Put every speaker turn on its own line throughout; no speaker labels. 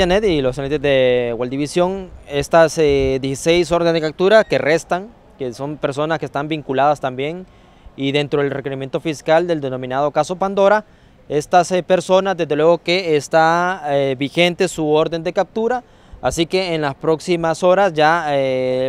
y los agentes de World Division, estas 16 eh, órdenes de captura que restan, que son personas que están vinculadas también, y dentro del requerimiento fiscal del denominado caso Pandora, estas eh, personas, desde luego que está eh, vigente su orden de captura, Así que en las próximas horas ya,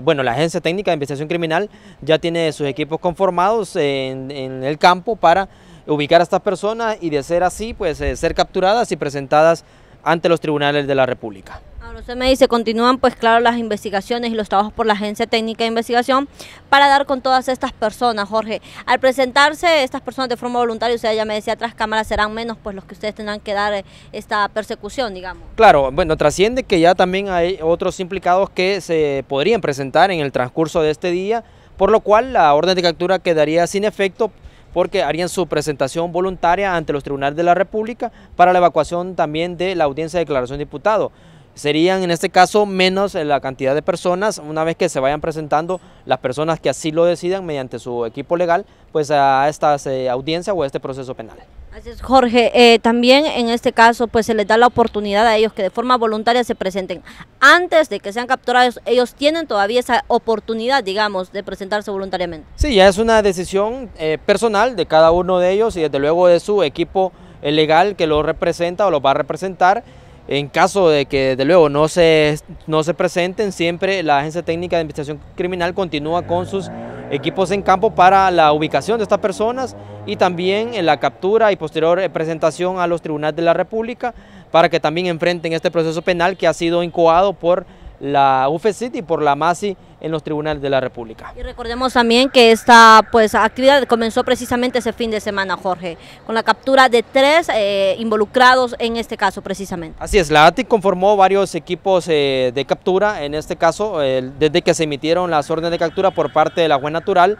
bueno, la Agencia Técnica de Investigación Criminal ya tiene sus equipos conformados en, el campo para ubicar a estas personas y de ser así, pues ser capturadas y presentadas ante los tribunales de la República.
Ahora usted me dice, continúan pues claro las investigaciones y los trabajos por la Agencia Técnica de Investigación para dar con todas estas personas, Jorge. Al presentarse estas personas de forma voluntaria, usted ya me decía, tras cámaras serán menos pues los que ustedes tendrán que dar eh, esta persecución, digamos.
Claro, bueno, trasciende que ya también hay otros implicados que se podrían presentar en el transcurso de este día, por lo cual la orden de captura quedaría sin efecto porque harían su presentación voluntaria ante los tribunales de la República para la evacuación también de la audiencia de declaración de diputado. Serían en este caso menos la cantidad de personas, una vez que se vayan presentando las personas que así lo decidan mediante su equipo legal, pues a esta eh, audiencia o a este proceso penal.
Así es, Jorge, eh, también en este caso pues se les da la oportunidad a ellos que de forma voluntaria se presenten. Antes de que sean capturados, ellos tienen todavía esa oportunidad, digamos, de presentarse voluntariamente.
Sí, ya es una decisión eh, personal de cada uno de ellos y desde luego de su equipo legal que lo representa o lo va a representar. En caso de que, desde luego, no se, no se presenten, siempre la Agencia Técnica de Investigación Criminal continúa con sus equipos en campo para la ubicación de estas personas y también en la captura y posterior eh, presentación a los tribunales de la República para que también enfrenten este proceso penal que ha sido incoado por la UFECIT y por la MASI en los tribunales de la República. Y
recordemos también que esta pues, actividad comenzó precisamente ese fin de semana, Jorge, con la captura de tres eh, involucrados en este caso precisamente. Así
es, la ATIC conformó varios equipos eh, de captura, en este caso, desde que se emitieron las órdenes de captura por parte de la juez natural,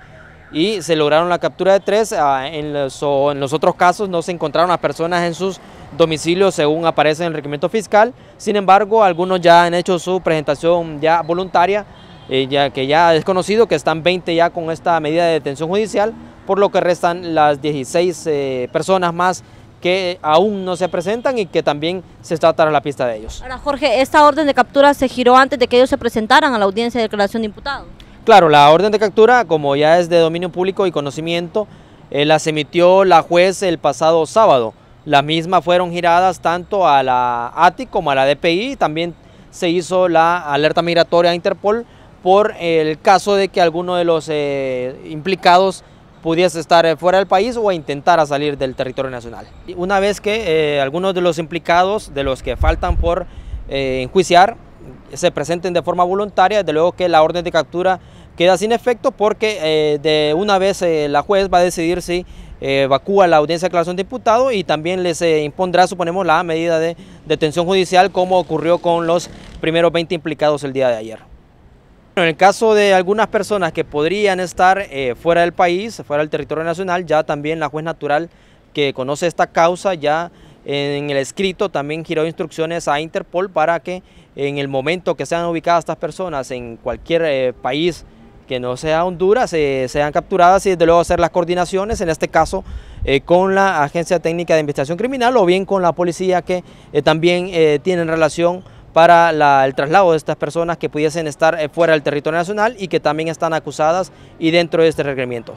y se lograron la captura de tres, ah, en los, en los otros casos no se encontraron las personas en sus domicilio según aparece en el requerimiento fiscal. Sin embargo, algunos ya han hecho su presentación ya voluntaria, eh, ya que ya es conocido que están 20 ya con esta medida de detención judicial, por lo que restan las 16 eh, personas más que aún no se presentan y que también se está a la pista de ellos. Ahora,
Jorge, ¿esta orden de captura se giró antes de que ellos se presentaran a la audiencia de declaración de imputado?
Claro, la orden de captura, como ya es de dominio público y conocimiento, eh, las emitió la juez el pasado sábado. La misma fueron giradas tanto a la ATI como a la DPI. También se hizo la alerta migratoria a Interpol por el caso de que alguno de los eh, implicados pudiese estar eh, fuera del país o intentara salir del territorio nacional. Una vez que eh, algunos de los implicados, de los que faltan por enjuiciar, se presenten de forma voluntaria, desde luego que la orden de captura queda sin efecto porque de una vez la juez va a decidir si eh, evacúa la audiencia de Aclaración de Diputados y también les eh, impondrá, suponemos, la medida de detención judicial como ocurrió con los primeros 20 implicados el día de ayer. En el caso de algunas personas que podrían estar eh, fuera del país, fuera del territorio nacional, ya también la juez natural que conoce esta causa ya en el escrito también giró instrucciones a Interpol para que en el momento que sean ubicadas estas personas en cualquier país que no sea Honduras, eh, sean capturadas y desde luego hacer las coordinaciones, en este caso eh, con la Agencia Técnica de Investigación Criminal o bien con la policía que eh, también tienen relación para el traslado de estas personas que pudiesen estar fuera del territorio nacional y que también están acusadas y dentro de este reglamento.